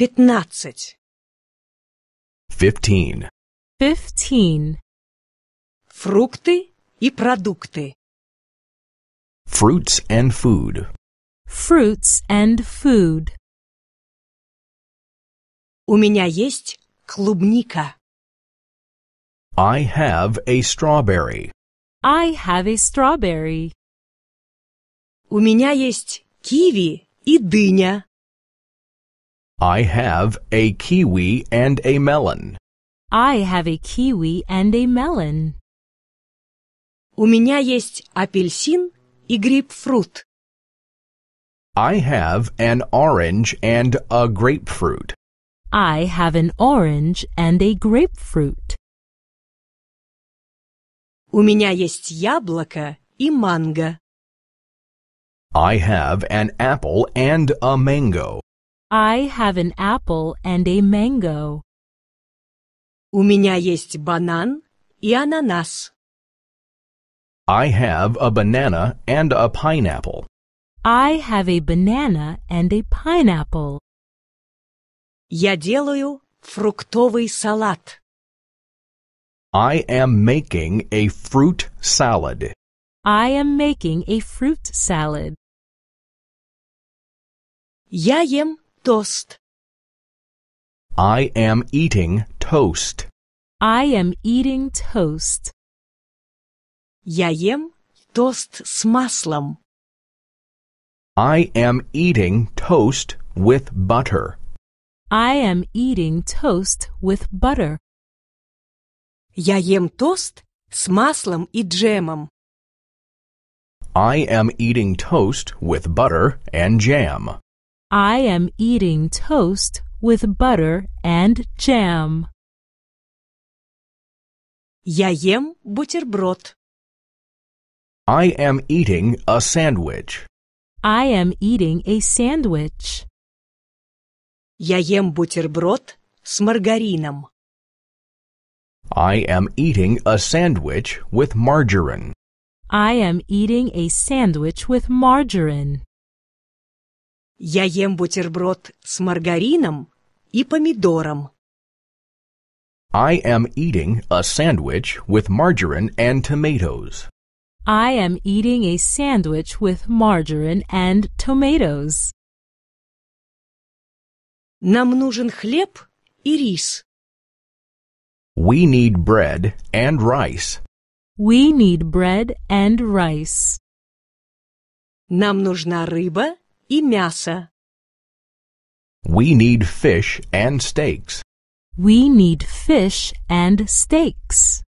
Пятнадцать. Fifteen. Fifteen. Фрукты и продукты. Fruits and food. Fruits and food. У меня есть клубника. I have a strawberry. I have a strawberry. У меня есть киви и дыня. I have a kiwi and a melon. I have a kiwi and a melon. У меня есть апельсин и грейпфрут. I have an orange and a grapefruit. I have an orange and a grapefruit. У меня есть яблоко и манго. I have an apple and a mango. I have an apple and a mango. У меня есть банан и ананас. I have a banana and a pineapple. I have a banana and a pineapple. Я делаю фруктовый салат. I am making a fruit salad. I am making a fruit salad. Я ем toast. I am eating toast. I am eating toast. Я ем тост с маслом. I am eating toast with butter. I am eating toast with butter. Я ем тост с маслом и джемом. I am eating toast with butter and jam. I am eating toast with butter and jam. Я ем бутерброд. I am eating a sandwich. I am eating a sandwich. Я ем бутерброд с маргарином. I am eating a sandwich with margarine. I am eating a sandwich with margarine. Я ем бутерброд с маргарином и помидором. I am eating a sandwich with margarine and tomatoes. I am eating a sandwich with margarine and tomatoes. Нам нужен хлеб и рис. We need bread and rice. We need bread and rice. Нам нужна рыба и мясо. We need fish and steaks. We need fish and steaks.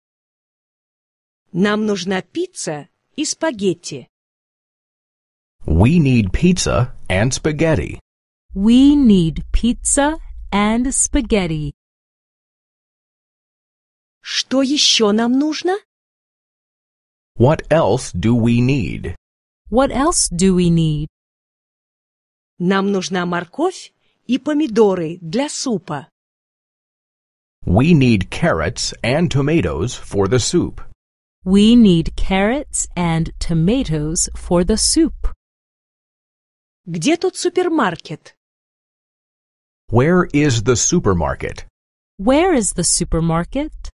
Нам нужна пицца и спагетти. We need pizza and spaghetti. We need pizza and spaghetti. Что еще нам нужно? What else do we need? What else do we need? Нам нужна морковь и помидоры для супа. We need carrots and tomatoes for the soup. We need carrots and tomatoes for the soup. Где тут супермаркет? Where is the supermarket? Where is the supermarket?